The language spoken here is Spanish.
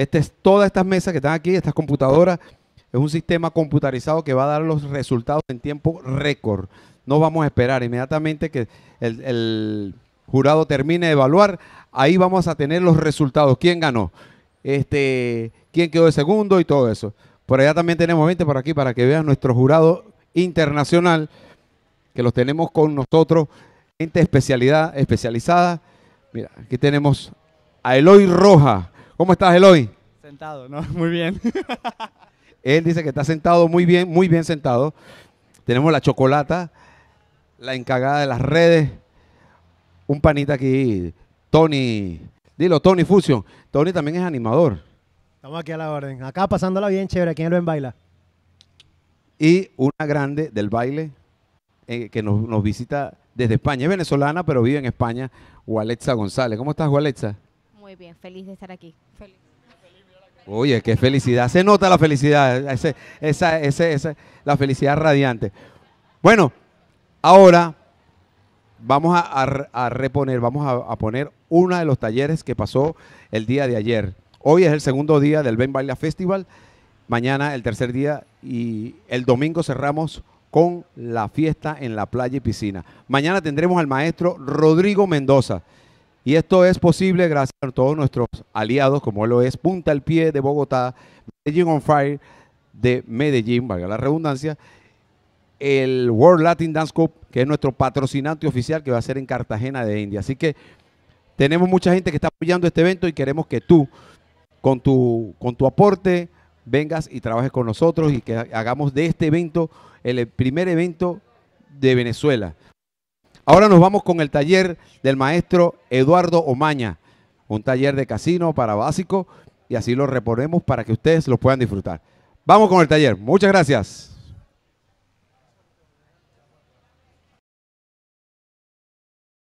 Este todas estas mesas que están aquí, estas computadoras, es un sistema computarizado que va a dar los resultados en tiempo récord. No vamos a esperar inmediatamente que el, jurado termine de evaluar. Ahí vamos a tener los resultados. ¿Quién ganó? Este, ¿Quién quedó de segundo? Y todo eso. Por allá también tenemos gente por aquí para que vean nuestro jurado internacional, que los tenemos con nosotros, gente especialidad, especializada. Mira, aquí tenemos a Eloy Roja. ¿Cómo estás, Eloy? Sentado, ¿no? Muy bien. Él dice que está sentado muy bien, muy bien sentado. Tenemos la chocolata, la encargada de las redes, un panita aquí, Tony. Dilo, Tony Fusion. Tony también es animador. Estamos aquí a la orden. Acá pasándola bien chévere, aquí en Ven Baila. Y una grande del baile eh, que nos, visita desde España. Es venezolana, pero vive en España, Gualexa González. ¿Cómo estás, Gualexa? Muy bien, feliz de estar aquí. Feliz. Oye, qué felicidad. Se nota la felicidad, esa, la felicidad radiante. Bueno, ahora vamos a, reponer, vamos a, poner uno de los talleres que pasó el día de ayer. Hoy es el segundo día del Ben Baila Festival, mañana el tercer día y el domingo cerramos con la fiesta en la playa y piscina. Mañana tendremos al maestro Rodrigo Mendoza. Y esto es posible gracias a todos nuestros aliados, como lo es Punta al Pie de Bogotá, Medellín on Fire de Medellín, valga la redundancia, el World Latin Dance Cup, que es nuestro patrocinante oficial que va a ser en Cartagena de India. Así que tenemos mucha gente que está apoyando este evento y queremos que tú, con tu, con tu aporte, vengas y trabajes con nosotros y que hagamos de este evento el e-, primer evento de Venezuela. Ahora nos vamos con el taller del maestro Eduardo Omaña, un taller de casino para básico y así lo reponemos para que ustedes lo puedan disfrutar. Vamos con el taller. Muchas gracias.